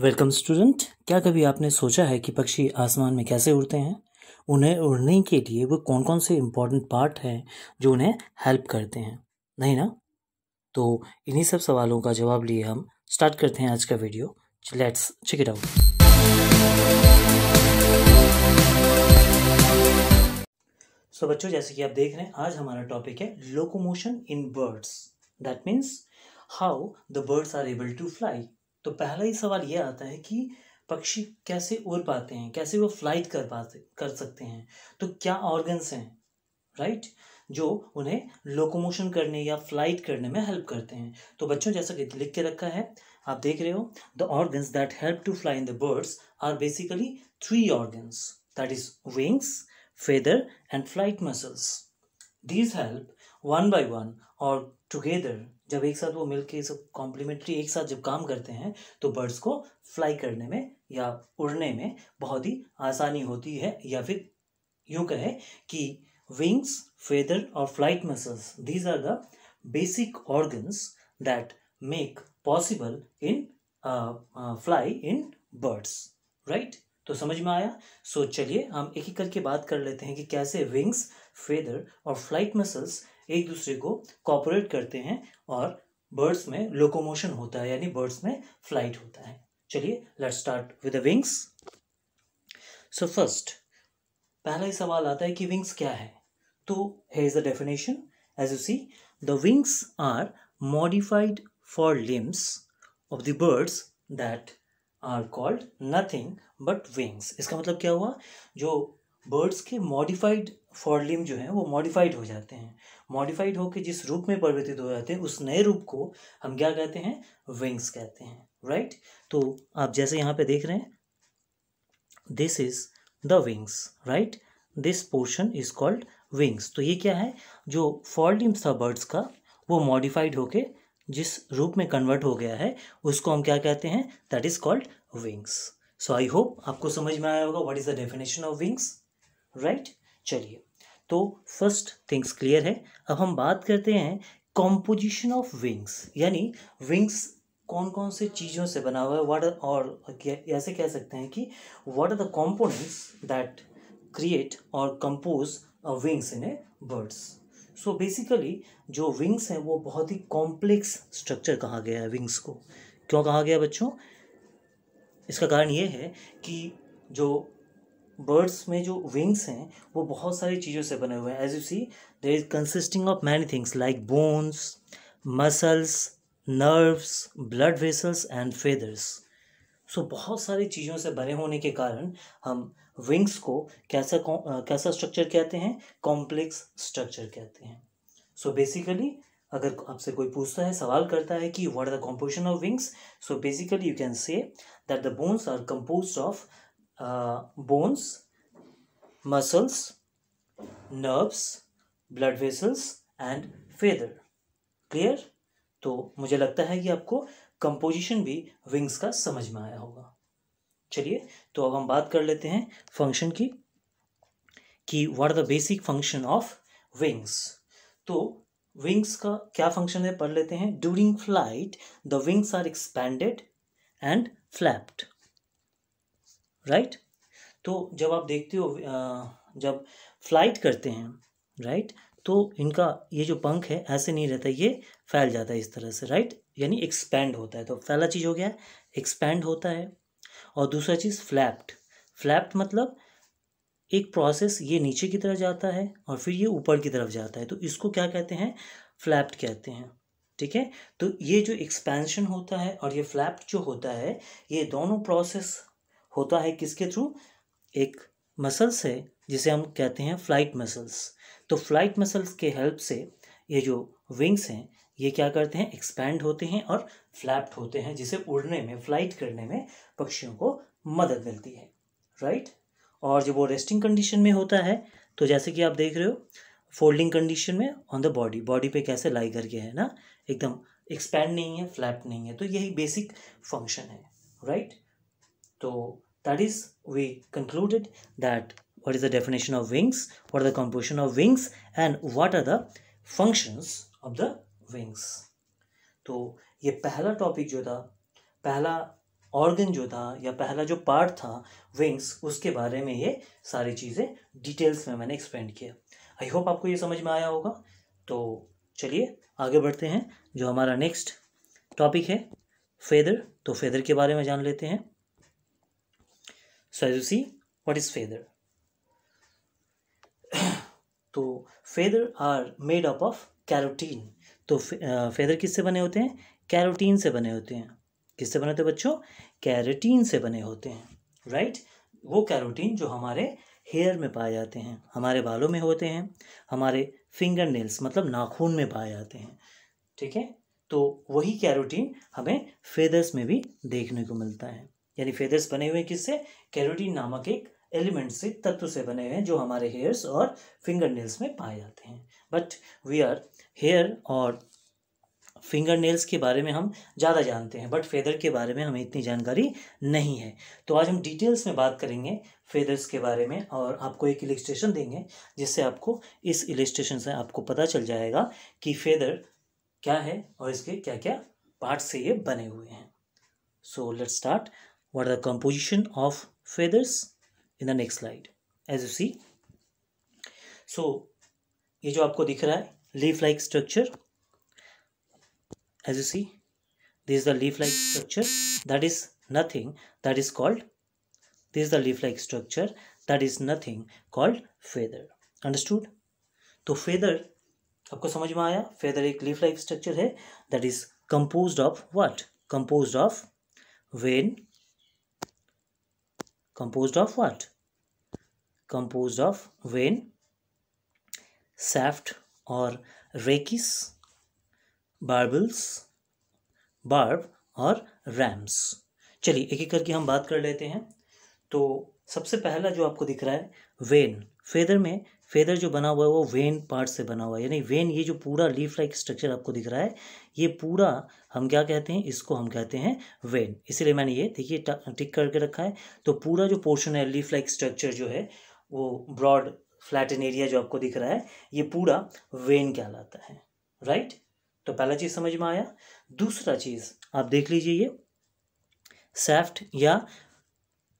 Welcome student क्या कभी आपने सोचा है कि पक्षी आसमान में कैसे उड़ते हैं उन्हें उड़ने के लिए वो कौन कौन से इम्पॉर्टेंट पार्ट हैं जो उन्हें हेल्प करते हैं नहीं ना तो इन्हीं सब सवालों का जवाब लिए हम स्टार्ट करते हैं आज का video let's check it out so बच्चों जैसे कि आप देख रहे हैं आज हमारा टॉपिक है locomotion in birds that means how the birds are able to fly तो पहला ही सवाल ये आता है कि पक्षी कैसे उड़ पाते हैं कैसे वो फ्लाइट कर पाते कर सकते हैं तो क्या ऑर्गन्स हैं राइट जो उन्हें लोकोमोशन करने या फ्लाइट करने में हेल्प करते हैं तो बच्चों जैसा कि लिख के रखा है आप देख रहे हो the organs that help to fly in the birds are basically three organs that is wings feather and flight muscles these help one by one और टुगेदर जब एक साथ वो मिलके सब कॉम्प्लीमेंट्री एक साथ जब काम करते हैं तो बर्ड्स को फ्लाई करने में या उड़ने में बहुत ही आसानी होती है या फिर यूँ कहे कि विंग्स फेदर और flight muscles these are the basic organs that make possible in fly in birds right तो समझ में आया सो so, चलिए हम एक एक करके बात कर लेते हैं कि कैसे विंग्स फेदर और फ्लाइट मसल्स एक दूसरे को कॉपरेट करते हैं और बर्ड्स में लोकोमोशन होता है यानी बर्ड्स में फ्लाइट होता है चलिए let's start with the wings so first पहला ही सवाल आता है कि विंग्स क्या है तो here is the definition as you see the wings are modified forelimbs of the birds that are called nothing but wings इसका मतलब क्या हुआ जो बर्ड्स के मॉडिफाइड फॉरलिम जो है वो मॉडिफाइड हो जाते हैं मॉडिफाइड होकर जिस रूप में परिवर्तित हो जाते हैं उस नए रूप को हम क्या कहते हैं विंग्स कहते हैं राइट right? तो आप जैसे यहाँ पे देख रहे हैं this is the wings right this portion is called wings तो ये क्या है जो फॉरलिम्स था बर्ड्स का वो मॉडिफाइड होके जिस रूप में कन्वर्ट हो गया है उसको हम क्या कहते हैं that is called wings so I hope आपको समझ में आया होगा what is the definition of wings right चलिए तो फर्स्ट थिंग्स क्लियर है अब हम बात करते हैं कॉम्पोजिशन ऑफ विंग्स यानी विंग्स कौन कौन से चीज़ों से बना हुआ है वाट और ऐसे कह सकते हैं कि what are the components that create और compose wings in a birds so basically जो विंग्स हैं वो बहुत ही कॉम्प्लेक्स स्ट्रक्चर कहा गया है विंग्स को क्यों कहा गया बच्चों इसका कारण ये है कि जो बर्ड्स में जो विंग्स हैं वो बहुत सारी चीज़ों से बने हुए हैं as you see there is consisting of many things like bones muscles nerves blood vessels and feathers so बहुत सारी चीज़ों से बने होने के कारण हम विंग्स को कैसा कैसा स्ट्रक्चर कहते हैं कॉम्प्लेक्स स्ट्रक्चर कहते हैं सो so बेसिकली अगर आपसे कोई पूछता है सवाल करता है कि what are the composition of wings so basically you can say that the bones are compose of bones, muscles, nerves, blood vessels and feather. Clear? तो मुझे लगता है कि आपको कंपोजिशन भी विंग्स का समझ में आया होगा चलिए तो अब हम बात कर लेते हैं फंक्शन की कि where are the basic function of wings तो विंग्स का क्या फंक्शन है पढ़ लेते हैं during flight the wings are expanded and flapped right तो जब आप देखते हो जब फ्लाइट करते हैं राइट तो इनका ये जो पंख है ऐसे नहीं रहता ये फैल जाता है इस तरह से राइट यानी एक्सपैंड होता है तो पहला चीज़ हो गया एक्सपैंड होता है और दूसरा चीज़ फ्लैप्ड फ्लैप्ड मतलब एक प्रोसेस ये नीचे की तरफ जाता है और फिर ये ऊपर की तरफ जाता है तो इसको क्या कहते हैं फ्लैप्ड कहते हैं ठीक है तो ये जो एक्सपेंशन होता है और ये फ्लैप्ड जो होता है ये दोनों प्रोसेस होता है किसके थ्रू एक मसल्स है जिसे हम कहते हैं फ्लाइट मसल्स तो फ्लाइट मसल्स के हेल्प से ये जो विंग्स हैं ये क्या करते हैं एक्सपैंड होते हैं और फ्लैप्ड होते हैं जिसे उड़ने में फ्लाइट करने में पक्षियों को मदद मिलती है राइट और जब वो रेस्टिंग कंडीशन में होता है तो जैसे कि आप देख रहे हो फोल्डिंग कंडीशन में ऑन द बॉडी बॉडी पे कैसे लाई करके है ना एकदम एक्सपैंड नहीं है फ्लैप नहीं है तो यही बेसिक फंक्शन है राइट तो that is we concluded that what is the definition of wings what are the composition of wings and what are the functions of the wings तो ये पहला टॉपिक जो था पहला ऑर्गन जो था या पहला जो पार्ट था विंग्स उसके बारे में ये सारी चीज़ें डिटेल्स में मैंने एक्सप्लेन किया आई होप आपको ये समझ में आया होगा तो चलिए आगे बढ़ते हैं जो हमारा नेक्स्ट टॉपिक है फेदर तो फेदर के बारे में जान लेते हैं so as you see what is feather तो feather are made up of keratin तो फेदर किससे बने होते हैं कैरोटीन से बने होते हैं किससे बने होते हैं बच्चों कैरोटीन से बने होते हैं राइट वो कैरोटीन जो हमारे हेयर में पाए जाते हैं हमारे बालों में होते हैं हमारे फिंगर नेल्स मतलब नाखून में पाए जाते हैं ठीक है तो वही कैरोटीन हमें फेदर्स में भी देखने को मिलता है यानी फेदर्स बने हुए किससे कैरोटीन नामक एक एलिमेंट से तत्व से बने हुए हैं जो हमारे हेयर्स और फिंगर नेल्स में पाए जाते हैं बट वी आर हेयर और फिंगर नेल्स के बारे में हम ज़्यादा जानते हैं बट फेदर के बारे में हमें इतनी जानकारी नहीं है तो आज हम डिटेल्स में बात करेंगे फेदर्स के बारे में और आपको एक इलिस्ट्रेशन देंगे जिससे आपको इस इलिस्ट्रेशन से आपको पता चल जाएगा कि फेदर क्या है और इसके क्या क्या पार्ट से ये बने हुए हैं so let start what are the composition of feathers in the next slide as you see so ये जो आपको दिख रहा है leaf like structure as you see this is the leaf like structure that is nothing that is called this is the leaf like structure that is nothing called feather understood तो feather आपको समझ में आया feather एक leaf like structure है that is composed of what composed of vein composed of what composed of vein shaft or rachis barbels barb और rami चलिए एक एक करके हम बात कर लेते हैं तो सबसे पहला जो आपको दिख रहा है वेन फेदर में फेदर जो बना हुआ है वो वेन पार्ट से बना हुआ है यानी वेन ये जो पूरा लीफ लाइक स्ट्रक्चर आपको दिख रहा है ये पूरा हम क्या कहते हैं इसको हम कहते हैं वेन इसीलिए मैंने ये देखिए टिक करके रखा है तो पूरा जो पोर्शन है लीफ लाइक स्ट्रक्चर जो है वो ब्रॉड फ्लैटन एरिया जो आपको दिख रहा है ये पूरा वेन कहलाता है राइट तो पहला चीज़ समझ में आया दूसरा चीज़ आप देख लीजिए ये सेफ्ट या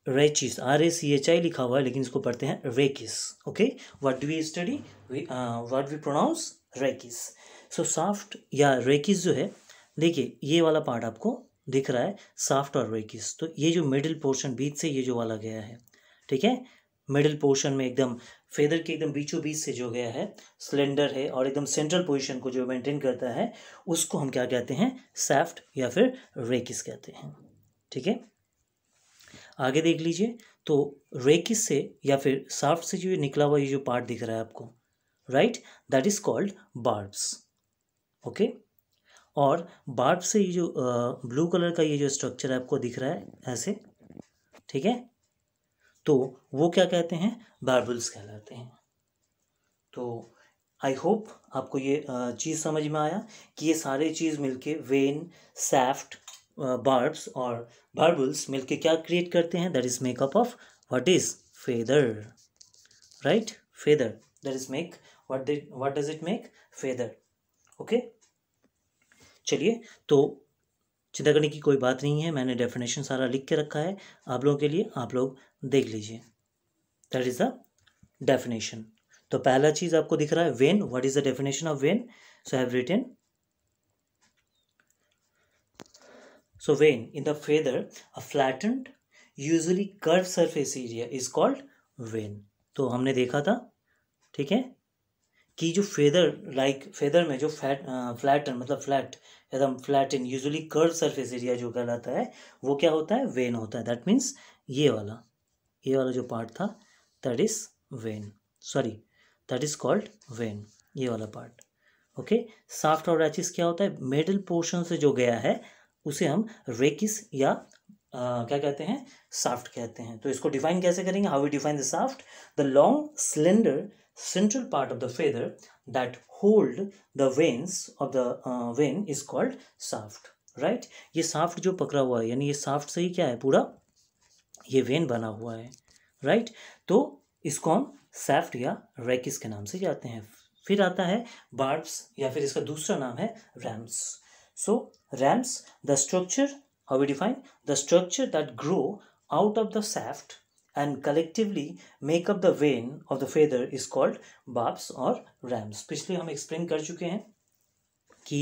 rachis R A C H I लिखा हुआ है लेकिन इसको पढ़ते हैं rachis okay what do we study what we pronounce rachis so shaft या रेकिस जो है देखिए ये वाला पार्ट आपको दिख रहा है साफ्ट और रेकिस तो ये जो मिडिल पोर्शन बीच से ये जो वाला गया है ठीक है मिडिल पोर्शन में एकदम फेदर के एकदम बीचों बीच से जो गया है सिलेंडर है और एकदम सेंट्रल पोजिशन को जो मेंटेन करता है उसको हम क्या कहते हैं सैफ्ट या फिर रेकिस कहते हैं ठीक है आगे देख लीजिए तो रेकिस से या फिर साफ्ट से जो ये निकला हुआ ये जो पार्ट दिख रहा है आपको right that is called barbs okay और बार्ब से ये जो आ, ब्लू कलर का ये जो स्ट्रक्चर आपको दिख रहा है ऐसे ठीक है तो वो क्या कहते हैं बार्बल्स कहलाते हैं तो आई होप आपको ये चीज़ समझ में आया कि ये सारे चीज़ मिलके वेन सैफ्ट बार्ब्स और बार्बल्स मिलके क्या क्रिएट करते हैं that is make up of what is feather right feather that is make what did what it make feather okay okay चलिए तो चिंता करने की कोई बात नहीं है मैंने डेफिनेशन सारा लिख के रखा है आप लोगों के लिए आप लोग देख लीजिए दैट इज़ द डेफिनेशन तो पहला चीज़ आपको दिख रहा है vane what is the definition of vane so have written so vane in the feather a flattened, usually curve surface area is called vane तो हमने देखा था ठीक है कि जो फेदर लाइक फेदर में जो फैट फ्लैटन मतलब फ्लैट एकदम flat in usually curve surface area जो कहलाता है वो क्या होता है वेन होता है दैट मीन्स ये वाला ये वाला जो पार्ट था that is vane sorry that is called vane ये वाला पार्ट ओके साफ्ट और रैचिस क्या होता है मेडल पोर्शन से जो गया है उसे हम रेकिस या क्या कहते हैं साफ्ट कहते हैं तो इसको डिफाइन कैसे करेंगे how we define the shaft the long slender central part of the feather that hold the vanes of the vane is called shaft right ये साफ्ट जो पकड़ा हुआ है यानी ये साफ्ट से ही क्या है पूरा ये वेन बना हुआ है राइट right? तो इसको हम सैफ्ट या रैकिस के नाम से जाते हैं फिर आता है बार्ब्स या फिर इसका दूसरा नाम है rami so rami the structure How we define? The structure that grow out of the shaft and collectively make up the vein of the feather is called barbs और रैम्स पिछले हम एक्सप्लेन कर चुके हैं कि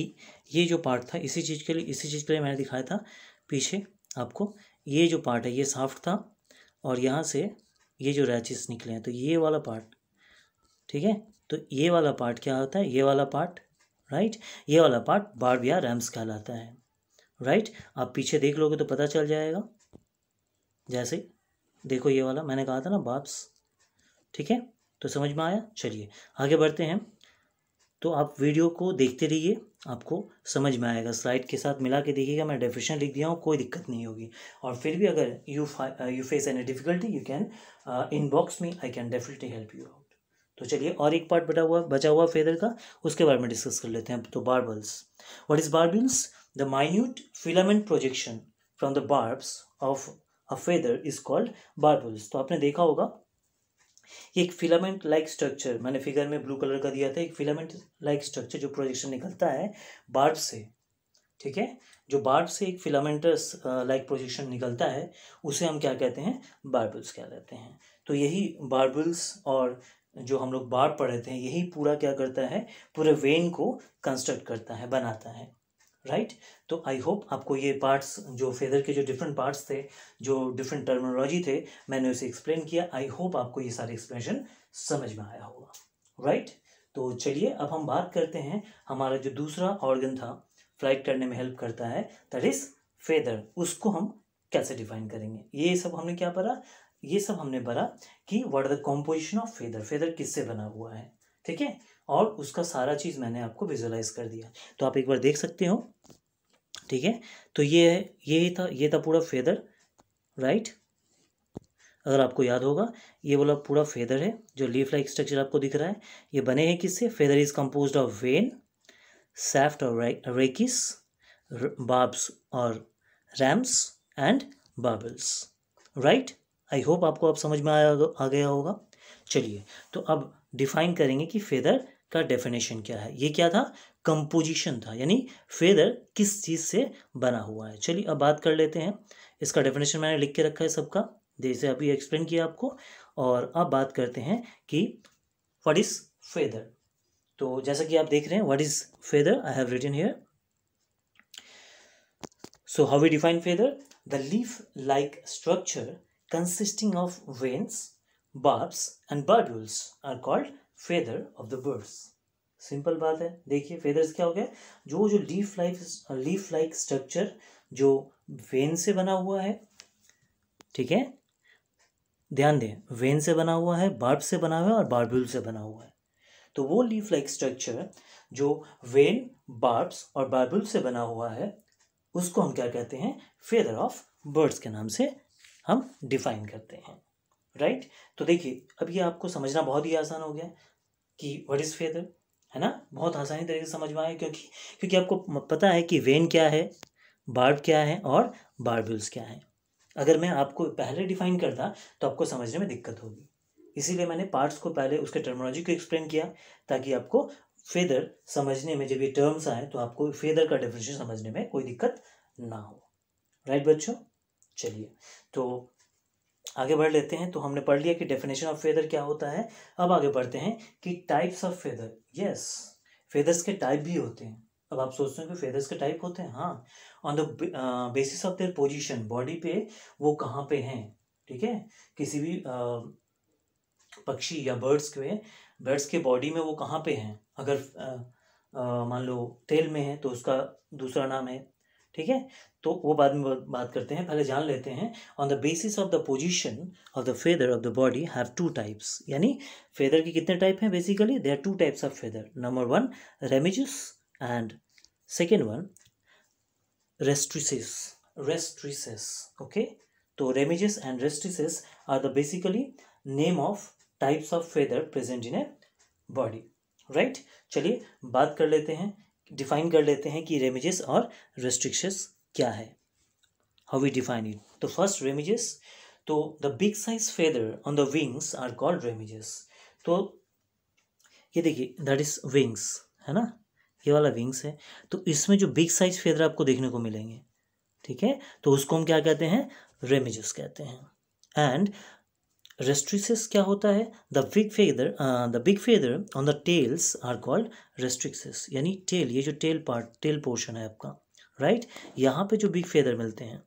ये जो पार्ट था इसी चीज़ के लिए इसी चीज़ के लिए मैंने दिखाया था पीछे आपको ये जो पार्ट है ये साफ्ट था और यहाँ से ये जो रैचिस निकले हैं तो ये वाला पार्ट ठीक है तो ये वाला पार्ट क्या होता है ये वाला पार्ट राइट ये वाला पार्ट बार्ब या रैम्स कहलाता है राइट आप पीछे देख लोगे तो पता चल जाएगा जैसे देखो ये वाला मैंने कहा था ना बाप्स ठीक है तो समझ में आया चलिए आगे बढ़ते हैं तो आप वीडियो को देखते रहिए आपको समझ में आएगा स्लाइड के साथ मिला के देखिएगा मैं डेफिनेशन लिख दिया हूँ कोई दिक्कत नहीं होगी और फिर भी अगर you you face any difficulty you can inbox me I can definitely help you out तो चलिए और एक पार्ट बचा हुआ बचा हुआ फेदर का उसके बारे में डिस्कस कर लेते हैं तो barbules what is barbules The minute filament projection from the barbs of a feather is called barbels. तो आपने देखा होगा एक फिलामेंट लाइक स्ट्रक्चर मैंने फिगर में ब्लू कलर का दिया था एक फिलामेंट लाइक स्ट्रक्चर जो प्रोजेक्शन निकलता है बार्ब से ठीक है जो बार्ब से एक फिलामेंटस लाइक प्रोजेक्शन निकलता है उसे हम क्या कहते हैं बार्बुल्स क्या कहते हैं तो यही बार्बुल्स और जो हम लोग पढ़ रहे थे यही पूरा क्या करता है पूरे वेन को कंस्ट्रक्ट करता है बनाता है राइट right? तो आई होप आपको ये पार्ट्स जो फेदर के जो डिफरेंट पार्ट्स थे जो डिफरेंट टर्मिनोलॉजी थे मैंने उसे एक्सप्लेन किया आई होप आपको ये सारे एक्सप्लेनेशन समझ में आया होगा राइट right? तो चलिए अब हम बात करते हैं हमारा जो दूसरा ऑर्गन था फ्लाइट करने में हेल्प करता है दैट इज़ फेदर उसको हम कैसे डिफाइन करेंगे ये सब हमने क्या पढ़ा ये सब हमने पढ़ा कि what are the composition of feather feather किससे बना हुआ है ठीक है और उसका सारा चीज़ मैंने आपको विजुलाइज कर दिया तो आप एक बार देख सकते हो ठीक है तो ये है ये था ये था पूरा फेदर राइट अगर आपको याद होगा ये वाला पूरा फेदर है जो लीफ लाइक स्ट्रक्चर आपको दिख रहा है ये बने हैं किससे feather is compose of vane shaft और रेकिस बाब्स और rami and barbules right I hope आपको अब समझ में आया आ गया होगा चलिए तो अब डिफाइन करेंगे कि फेदर का डेफिनेशन क्या है ये क्या था कंपोजिशन था यानी फेदर किस चीज़ से बना हुआ है चलिए अब बात कर लेते हैं इसका डेफिनेशन मैंने लिख के रखा है सबका जैसे अभी एक्सप्लेन किया आपको और अब बात करते हैं कि व्हाट इज़ फेदर तो जैसा कि आप देख रहे हैं what is feather I have written here so how we define feather the leaf like structure consisting of vanes barbs and barbules are called feather of the birds simple बात है देखिए फेदर्स क्या हो गया जो जो leaf like leaf like structure जो vane से बना हुआ है ठीक है ध्यान दें वेन से बना हुआ है बार्ब से बना हुआ है और बार्बुल से बना हुआ है तो वो लीफ लाइक स्ट्रक्चर जो वेन बार्ब्स और बार्बुल से बना हुआ है उसको हम क्या कहते हैं फेदर ऑफ बर्ड्स के नाम से हम डिफाइन करते हैं राइट right? तो देखिए अब ये आपको समझना बहुत ही आसान हो गया कि व्हाट इज़ फेदर है ना बहुत आसानी तरीके से समझ में आए क्योंकि क्योंकि आपको पता है कि वेन क्या है बार्ब क्या है और बार्ब्यूल्स क्या है अगर मैं आपको पहले डिफाइन करता तो आपको समझने में दिक्कत होगी इसीलिए मैंने पार्ट्स को पहले उसके टर्मोलॉजी को एक्सप्लेन किया ताकि आपको फेदर समझने में जब ये टर्म्स आए तो आपको फेदर का डेफिनेशन समझने में कोई दिक्कत ना हो राइट बच्चों चलिए तो आगे बढ़ लेते हैं तो हमने पढ़ लिया कि डेफिनेशन ऑफ फेदर क्या होता है अब आगे बढ़ते हैं कि types of feather yes feathers के टाइप भी होते हैं अब आप सोचते हो कि फेदर्स के टाइप होते हैं हाँ on the basis of their position body पे वो कहाँ पे हैं ठीक है किसी भी पक्षी या बर्ड्स के बर्ड्स के बॉडी में वो कहाँ पे हैं अगर मान लो तेल में है तो उसका दूसरा नाम है ठीक है तो वो बाद में बात करते हैं पहले जान लेते हैं on the basis of the position of the feather of the body have two types यानी फेदर के कितने टाइप हैं basically they are two types of feather number one remiges and second one rectrices rectrices okay तो remiges and rectrices are the basically name of types of feather present in a body right चलिए बात कर लेते हैं define कर लेते हैं कि रेमिजेस और रेस्ट्रिक्शंस क्या है हाउ वी डिफाइन इट तो फर्स्ट रेमिजेस तो the big size feather on the wings are called remiges तो ये देखिए दैट इज विंग्स है ना ये वाला विंग्स है तो इसमें जो बिग साइज फेदर आपको देखने को मिलेंगे ठीक है तो उसको हम क्या कहते हैं रेमिजेस कहते हैं एंड रेस्ट्रिक्सिस क्या होता है the big feather the big feather on the tails are called rectrices यानी टेल ये जो टेल पार्ट टेल पोर्शन है आपका राइट right? यहाँ पे जो बिग फेदर मिलते हैं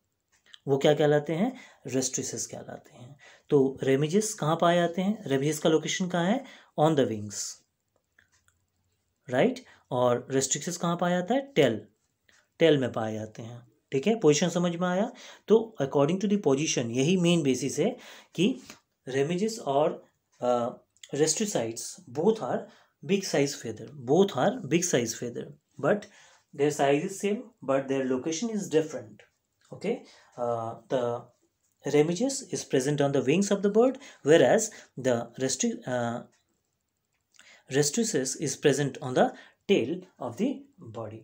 वो क्या कहलाते हैं रेस्ट्रिसिस कहलाते हैं तो रेमिजिस कहाँ पाए जाते हैं रेमिजिस का लोकेशन कहाँ है ऑन द विंग्स राइट और रेस्ट्रिक्सिस कहाँ पाया जाता है टेल टेल में पाए जाते हैं ठीक है पोजीशन समझ में आया तो अकॉर्डिंग टू दी पोजीशन यही मेन बेसिस है कि रेमिजिस और rectrices both are big size feather both are big size feather but their size is same but their location is different okay the remiges is present on the wings of the bird whereas the rectrices is present on the tail of the body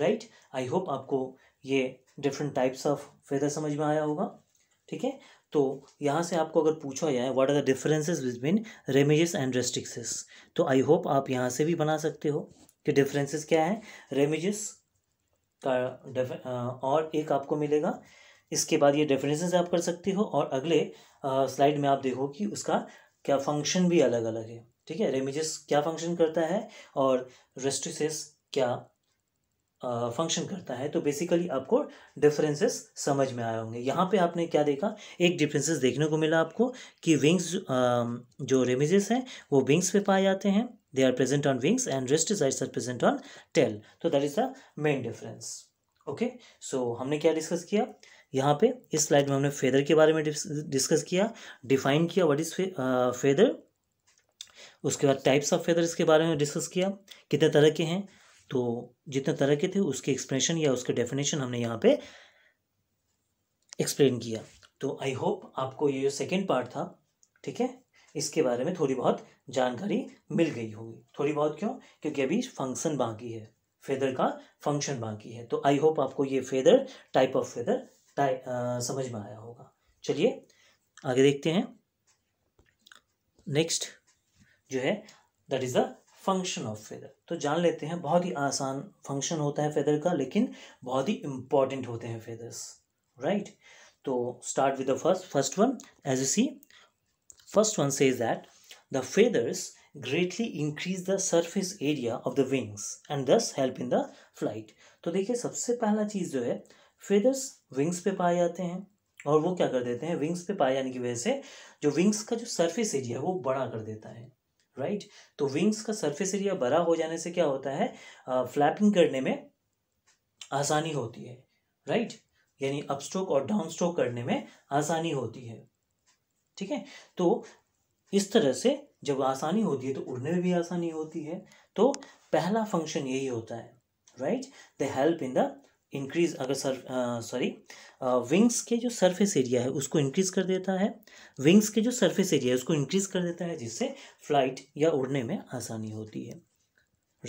right I hope आपको ये different types of feather समझ में आया होगा ठीक है तो यहाँ से आपको अगर पूछा जाए what are the differences between remiges and rectrices तो आई होप आप यहाँ से भी बना सकते हो कि डिफरेंसेस क्या है रेमेजेस का और एक आपको मिलेगा इसके बाद ये डिफरेंसेस आप कर सकते हो और अगले स्लाइड में आप देखो कि उसका क्या फंक्शन भी अलग अलग है ठीक है रेमिजेस क्या फंक्शन करता है और रेस्ट्रिसेस क्या फंक्शन करता है तो बेसिकली आपको डिफरेंसेस समझ में आए होंगे यहाँ पे आपने क्या देखा एक डिफरेंसेस देखने को मिला आपको कि विंग्स जो रेमिजेस हैं वो विंग्स पे पाए जाते हैं they are present on wings and rectrices are present on tail तो that is the main difference okay so हमने क्या डिस्कस किया यहाँ पे इस स्लाइड में हमने फेदर के बारे में डिस्कस किया डिफाइन किया वट इज फेदर उसके बाद टाइप्स ऑफ फेदर इसके बारे में डिस्कस किया कितने तरह के हैं तो जितने तरह के थे उसके एक्सप्रेशन या उसके डेफिनेशन हमने यहाँ पे एक्सप्लेन किया तो आई होप आपको ये जो सेकेंड पार्ट था ठीक है इसके बारे में थोड़ी बहुत जानकारी मिल गई होगी थोड़ी बहुत क्यों क्योंकि अभी फंक्शन बाकी है फेदर का फंक्शन बाकी है तो आई होप आपको ये feather type of feather type समझ में आया होगा चलिए आगे देखते हैं नेक्स्ट जो है that is the function of feather तो जान लेते हैं बहुत ही आसान फंक्शन होता है फेदर का लेकिन बहुत ही इंपॉर्टेंट होते हैं फेदर्स राइट right? तो start with the first first one as you see first one says that the feathers greatly increase the surface area of the wings and thus help in the flight तो देखिए सबसे पहला चीज़ जो है feathers wings पे पाए जाते हैं और वो क्या कर देते हैं विंग्स पे पाए जाने की वजह से जो विंग्स का जो सर्फेस एरिया है वो बड़ा कर देता है राइट तो विंग्स का सरफेस एरिया बड़ा हो जाने से क्या होता है फ्लैपिंग करने में आसानी होती है राइट यानी अपस्ट्रोक और डाउन स्ट्रोक करने में आसानी होती है ठीक है तो इस तरह से जब आसानी होती है तो उड़ने में भी आसानी होती है तो पहला फंक्शन यही होता है right the help in the increase अगर सर सॉरी विंग्स के जो सरफेस एरिया है उसको इंक्रीज कर देता है विंग्स के जो सरफेस एरिया है उसको इंक्रीज कर देता है जिससे फ्लाइट या उड़ने में आसानी होती है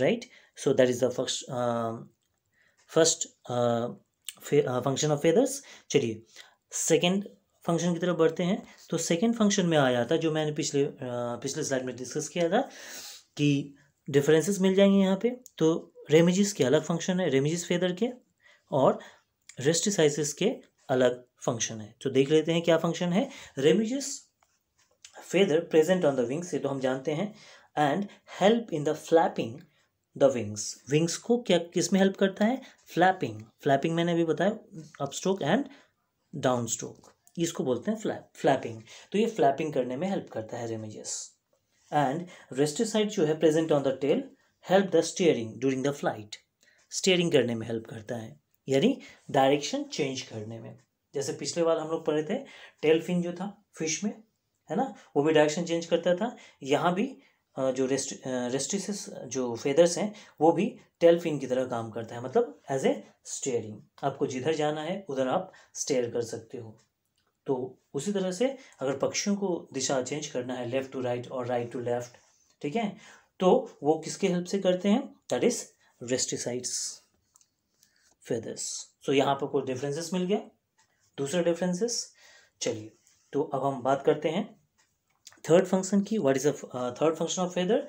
right so that is the first first function of feathers चलिए सेकेंड फंक्शन की तरफ बढ़ते हैं तो सेकेंड फंक्शन में आ जाता जो मैंने पिछले uh, पिछले स्लाइड में डिस्कस किया था कि डिफरेंसेस मिल जाएंगे यहाँ पे तो रेमिजिस के अलग फंक्शन है रेमिजिस फेदर के और रेस्टिसाइसिस के अलग फंक्शन है तो देख लेते हैं क्या फंक्शन है remiges feather present on the wings ये तो हम जानते हैं and help in the flapping the wings wings को क्या किस में हेल्प करता है फ्लैपिंग फ्लैपिंग मैंने अभी बताया up stroke and down stroke इसको बोलते हैं फ्लैप फ्लैपिंग तो ये फ्लैपिंग करने में हेल्प करता है रेमिजस एंड रेस्टिसाइड जो है present on the tail help the steering during the flight steering करने में हेल्प करता है यानी डायरेक्शन चेंज करने में जैसे पिछले बार हम लोग पढ़े थे टेल फिन जो था फिश में है ना वो भी डायरेक्शन चेंज करता था यहाँ भी जो रेस्ट रेस्टिस जो फेदर्स हैं वो भी टेल फिन की तरह काम करता है मतलब एज ए स्टेयरिंग आपको जिधर जाना है उधर आप स्टेयर कर सकते हो तो उसी तरह से अगर पक्षियों को दिशा चेंज करना है लेफ़्ट टू राइट और राइट टू लेफ़्ट ठीक है तो वो किसके हेल्प से करते हैं that is rectrices feathers so यहाँ पर कुछ डिफरेंसेस मिल गया दूसरा डिफरेंसेस चलिए तो अब हम बात करते हैं थर्ड फंक्शन की what is a third function of feather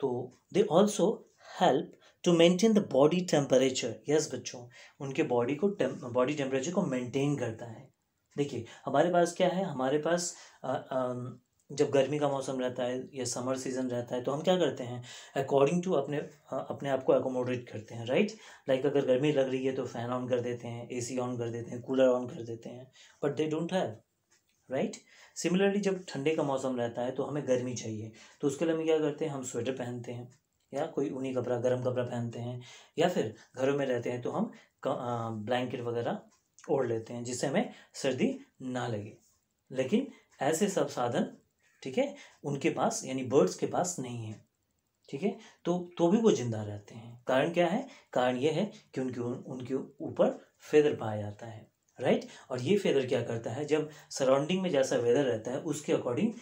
तो they also help to maintain the body temperature yes बच्चों उनके बॉडी को बॉडी टेम्परेचर को मेंटेन करता है देखिए हमारे पास क्या है हमारे पास uh, um, जब गर्मी का मौसम रहता है या समर सीज़न रहता है तो हम क्या करते हैं अकॉर्डिंग टू अपने हाँ, अपने आप को एकोमोडेट करते हैं राइट लाइक अगर गर्मी लग रही है तो फ़ैन ऑन कर देते हैं एसी ऑन कर देते हैं कूलर ऑन कर देते हैं but they don't have right similarly जब ठंडे का मौसम रहता है तो हमें गर्मी चाहिए तो उसके लिए हम क्या करते हैं हम स्वेटर पहनते हैं या कोई ऊनी कपड़ा गर्म कपड़ा पहनते हैं या फिर घरों में रहते हैं तो हम ब्लैंकेट वगैरह ओढ़ लेते हैं जिससे हमें सर्दी ना लगे लेकिन ऐसे सब साधन ठीक है उनके पास यानी बर्ड्स के पास नहीं है ठीक है तो तो भी वो जिंदा रहते हैं कारण क्या है कारण ये है कि उनके उनके ऊपर फेदर पाया जाता है राइट और ये फेदर क्या करता है जब सराउंडिंग में जैसा वेदर रहता है उसके अकॉर्डिंग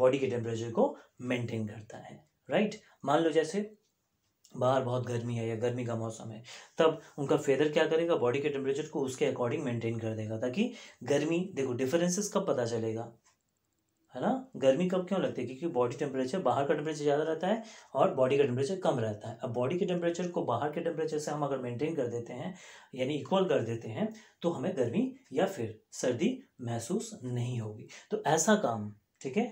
बॉडी के टेम्परेचर को मेंटेन करता है राइट मान लो जैसे बाहर बहुत गर्मी है या गर्मी का मौसम है तब उनका फेदर क्या करेगा बॉडी के टेम्परेचर को उसके अकॉर्डिंग मेंटेन कर देगा ताकि गर्मी देखो डिफरेंसेस कब पता चलेगा है ना गर्मी कब क्यों लगती है क्योंकि बॉडी टेम्परेचर बाहर का टेम्परेचर ज़्यादा रहता है और बॉडी का टेम्परेचर कम रहता है अब बॉडी के टेम्परेचर को बाहर के टेम्परेचर से हम अगर मेंटेन कर देते हैं यानी इक्वल कर देते हैं तो हमें गर्मी या फिर सर्दी महसूस नहीं होगी तो ऐसा काम ठीक है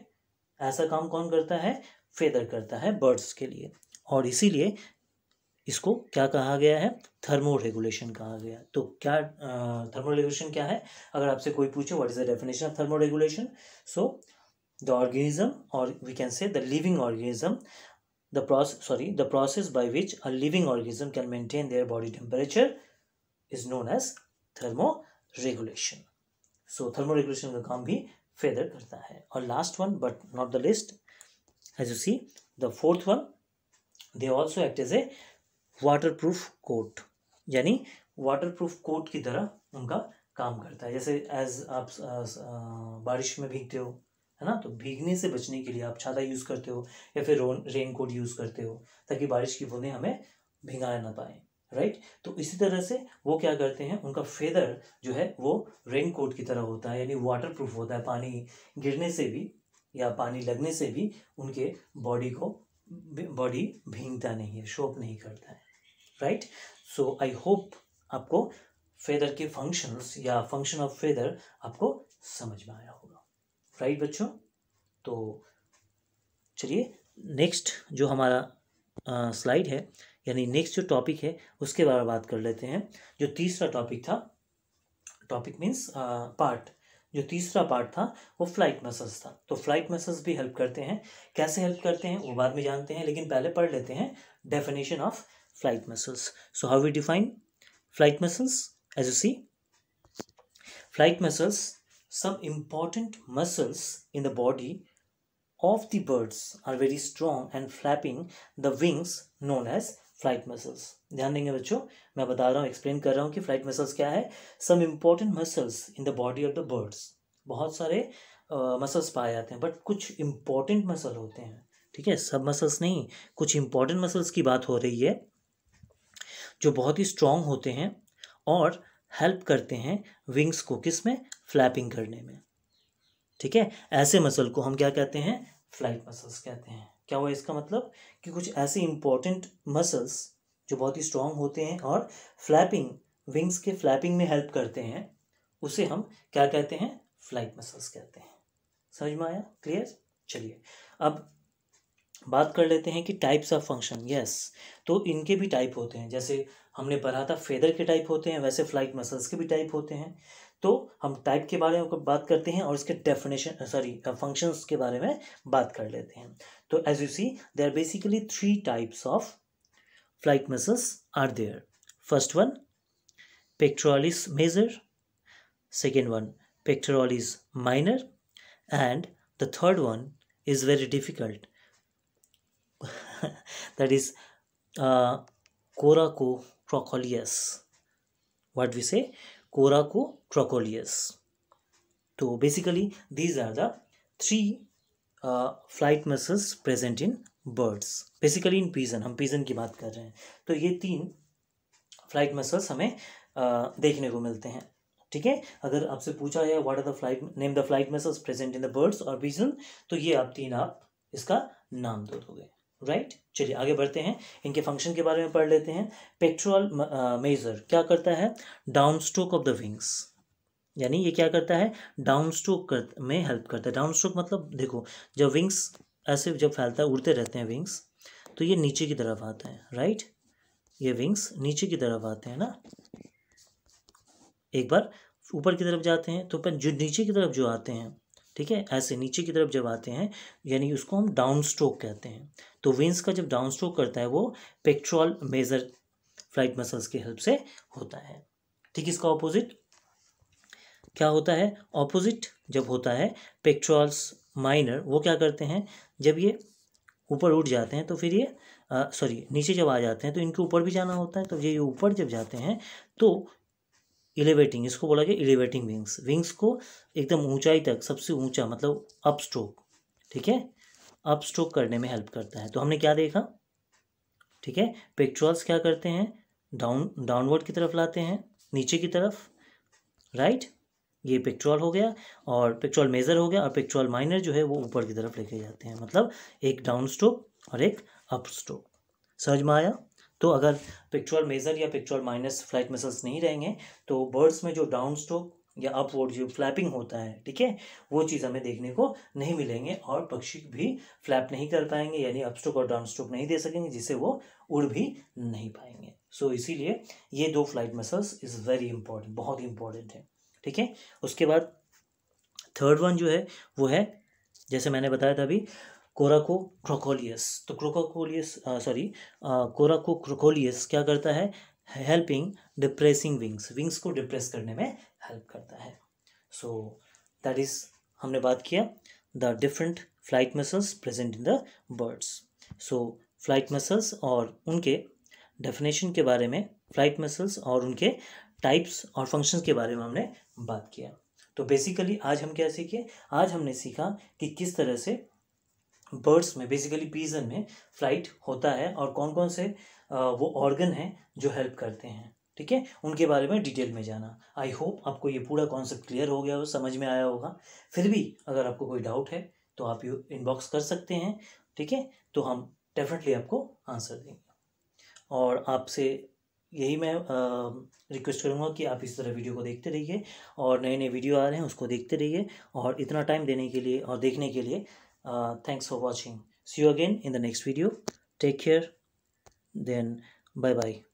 ऐसा काम कौन करता है फेदर करता है बर्ड्स के लिए और इसीलिए इसको क्या कहा गया है थर्मो रेगुलेशन कहा गया तो क्या थर्मो रेगुलेशन क्या है अगर आपसे कोई पूछे what is the definition of thermoregulation so the organism or we can say the living organism the process sorry the process by which a living organism can maintain their body temperature is known as thermoregulation so thermoregulation ka kaam bhi feather karta hai और last one but not the least as you see the fourth one they also act as a waterproof coat यानी waterproof coat की तरह उनका काम करता है जैसे as आप बारिश में भीगते हो है ना तो भीगने से बचने के लिए आप छाता यूज़ करते हो या फिर रेनकोट यूज़ करते हो ताकि बारिश की बूंदें हमें भिगा ना पाए राइट तो इसी तरह से वो क्या करते हैं उनका फेदर जो है वो रेनकोट की तरह होता है यानी वाटर प्रूफ होता है पानी गिरने से भी या पानी लगने से भी उनके बॉडी को बॉडी भींगता नहीं है शोप नहीं करता है राइट सो आई होप आपको फेदर के फंक्शंस या फंक्शन ऑफ फेदर आपको समझ में आया होगा राइट बच्चों तो चलिए नेक्स्ट जो हमारा स्लाइड है यानी नेक्स्ट जो टॉपिक है उसके बारे में बात कर लेते हैं जो तीसरा टॉपिक था टॉपिक मीन्स पार्ट जो तीसरा पार्ट था वो फ्लाइट मसल्स था तो फ्लाइट मसल्स भी हेल्प करते हैं कैसे हेल्प करते हैं वो बाद में जानते हैं लेकिन पहले पढ़ लेते हैं definition of flight muscles so how we define flight muscles as you see flight muscles some important muscles in the body of the birds are very strong and flapping the wings known as flight muscles ध्यान देंगे बच्चों मैं बता रहा हूँ explain कर रहा हूँ कि फ्लाइट मसल्स क्या है some important muscles in the body of the birds बहुत सारे मसल्स uh, पाए जाते हैं बट कुछ इम्पॉर्टेंट मसल होते हैं ठीक है सब मसल्स नहीं कुछ इम्पॉर्टेंट मसल्स की बात हो रही है जो बहुत ही स्ट्रांग होते हैं और हेल्प करते हैं विंग्स को किस में फ्लैपिंग करने में ठीक है ऐसे मसल को हम क्या कहते हैं फ्लाइट मसल्स कहते हैं क्या हुआ इसका मतलब कि कुछ ऐसे इंपॉर्टेंट मसल्स जो बहुत ही स्ट्रांग होते हैं और फ्लैपिंग विंग्स के फ्लैपिंग में हेल्प करते हैं उसे हम क्या कहते हैं फ्लाइट मसल्स कहते हैं समझ में आया क्लियर चलिए अब बात कर लेते हैं कि टाइप्स ऑफ फंक्शन यस तो इनके भी टाइप होते हैं जैसे हमने पढ़ा था फेदर के टाइप होते हैं वैसे फ्लाइट मसल्स के भी टाइप होते हैं तो हम टाइप के बारे में बात करते हैं और इसके डेफिनेशन सॉरी फंक्शंस के बारे में बात कर लेते हैं तो as you see they are basically three types of flight muscles are there first one pectoralis major second one pectoralis minor and the third one is very difficult that is coracobrachialis what we say coracobrachialis तो basically these are the three flight muscles present in birds basically in pigeon हम pigeon की बात कर रहे हैं तो ये तीन फ्लाइट मसल्स हमें uh, देखने को मिलते हैं ठीक है अगर आपसे पूछा है what are the flight name the flight muscles present in the birds और पीजन तो ये आप तीन आप इसका नाम दे दोगे राइट right? चलिए आगे बढ़ते हैं इनके फंक्शन के बारे में पढ़ लेते हैं पेक्ट्रोल मेजर uh, क्या करता है down stroke of the wings यानी ये क्या करता है डाउन स्ट्रोक कर, में हेल्प करता है डाउन स्ट्रोक मतलब देखो जब विंग्स ऐसे जब फैलता है उड़ते रहते हैं विंग्स तो ये नीचे की तरफ आते हैं राइट ये विंग्स नीचे की तरफ आते हैं ना एक बार ऊपर की तरफ जाते हैं तो जो नीचे की तरफ जो आते हैं ठीक है ऐसे नीचे की तरफ जब आते हैं यानी उसको हम डाउन स्ट्रोक कहते हैं तो विंस का जब डाउन स्ट्रोक करता है वो पेक्ट्रॉल मेजर फ्लाइट मसल्स के हेल्प से होता है ठीक इसका ऑपोजिट क्या होता है ऑपोजिट जब होता है पेक्ट्रॉल्स माइनर वो क्या करते हैं जब ये ऊपर उठ जाते हैं तो फिर ये सॉरी नीचे जब आ जाते हैं तो इनके ऊपर भी जाना होता है तो ये ऊपर जब जाते हैं तो इलेवेटिंग इसको बोला गया इलेवेटिंग विंग्स विंग्स को एकदम ऊंचाई तक सबसे ऊंचा मतलब अप स्ट्रोक ठीक है अप स्ट्रोक करने में हेल्प करता है तो हमने क्या देखा ठीक है पेक्ट्रॉल्स क्या करते हैं डाउन डाउनवर्ड की तरफ लाते हैं नीचे की तरफ राइट ये पेक्ट्रॉल हो गया और पेक्ट्रॉल मेजर हो गया और पेक्ट्रॉल माइनर जो है वो ऊपर की तरफ लेके जाते हैं मतलब एक डाउन स्ट्रोक और एक अप स्ट्रोक समझ में आया तो अगर पेक्ट्रॉल मेजर या पेक्ट्रॉल माइनस फ्लाइट मसल्स नहीं रहेंगे तो बर्ड्स में जो डाउन स्ट्रोक या अपवर्ड जो फ्लैपिंग होता है ठीक है वो चीज़ हमें देखने को नहीं मिलेंगे और पक्षी भी फ्लैप नहीं कर पाएंगे यानी अपस्ट्रोक और डाउन स्ट्रोक नहीं दे सकेंगे जिससे वो उड़ भी नहीं पाएंगे सो so, इसीलिए ये दो flight muscles is very important बहुत इंपॉर्टेंट है ठीक है उसके बाद थर्ड वन जो है वो है जैसे मैंने बताया था अभी कोराको क्रोकोलियस तो क्रोकोकोलियस सॉरी कोराको क्रोकोलियस क्या करता है हेल्पिंग डिप्रेसिंग विंग्स विंग्स को डिप्रेस करने में हेल्प करता है सो दैट इज हमने बात किया the different flight muscles present in the birds so flight muscles और उनके डेफिनेशन के बारे में फ्लाइट मसल्स और उनके टाइप्स और फंक्शंस के बारे में हमने बात किया तो बेसिकली आज हम क्या सीखे आज हमने सीखा कि किस तरह से बर्ड्स में बेसिकली पीजन में फ्लाइट होता है और कौन कौन से वो ऑर्गन हैं जो हेल्प करते हैं ठीक है उनके बारे में डिटेल में जाना आई होप आपको ये पूरा कॉन्सेप्ट क्लियर हो गया हो समझ में आया होगा फिर भी अगर आपको कोई डाउट है तो आप यू इनबॉक्स कर सकते हैं ठीक है तो हम डेफिनेटली आपको आंसर देंगे और आपसे यही मैं रिक्वेस्ट करूँगा कि आप इस तरह वीडियो को देखते रहिए और नए नए वीडियो आ रहे हैं उसको देखते रहिए और इतना टाइम देने के लिए और देखने के लिए thanks for watching see you again in the next video take care then bye bye